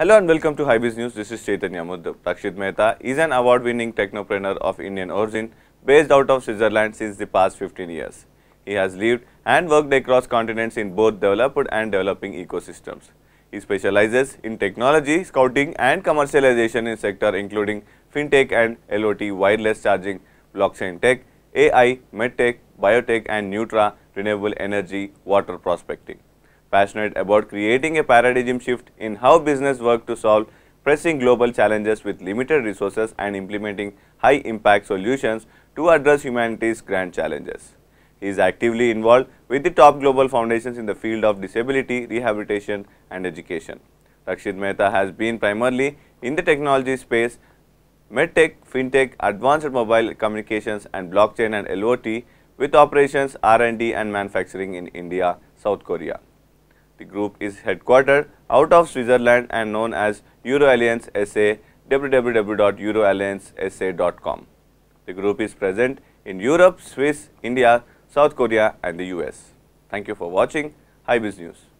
Hello and welcome to Highbiz News. This is Chaitanya Mudda. Prakshit Mehta is an award-winning technopreneur of Indian origin based out of Switzerland since the past 15 years. He has lived and worked across continents in both developed and developing ecosystems. He specializes in technology, scouting and commercialization in sector including fintech and LOT, wireless charging, blockchain tech, AI, medtech, biotech and neutra, renewable energy, water prospecting passionate about creating a paradigm shift in how business work to solve pressing global challenges with limited resources and implementing high impact solutions to address humanity's grand challenges. He is actively involved with the top global foundations in the field of disability, rehabilitation and education. Rakshit Mehta has been primarily in the technology space, medtech, fintech, advanced mobile communications and blockchain and LOT with operations, R&D and manufacturing in India, South Korea. The group is headquartered out of Switzerland and known as EuroAlliance SA www.euroalliancesa.com. The group is present in Europe, Swiss, India, South Korea and the US. Thank you for watching. Hi Biz News.